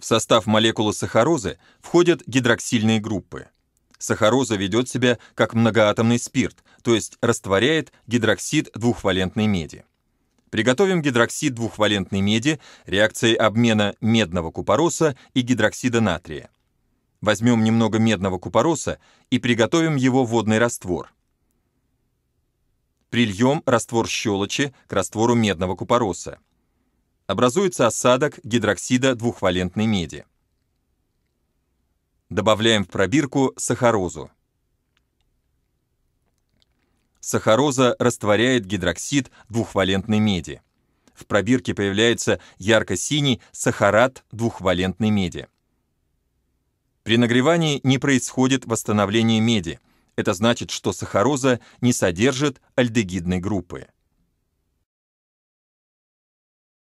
В состав молекулы сахарозы входят гидроксильные группы. Сахароза ведет себя как многоатомный спирт, то есть растворяет гидроксид двухвалентной меди. Приготовим гидроксид двухвалентной меди реакцией обмена медного купороса и гидроксида натрия. Возьмем немного медного купороса и приготовим его водный раствор. Прильем раствор щелочи к раствору медного купороса образуется осадок гидроксида двухвалентной меди. Добавляем в пробирку сахарозу. Сахароза растворяет гидроксид двухвалентной меди. В пробирке появляется ярко-синий сахарат двухвалентной меди. При нагревании не происходит восстановление меди. Это значит, что сахароза не содержит альдегидной группы.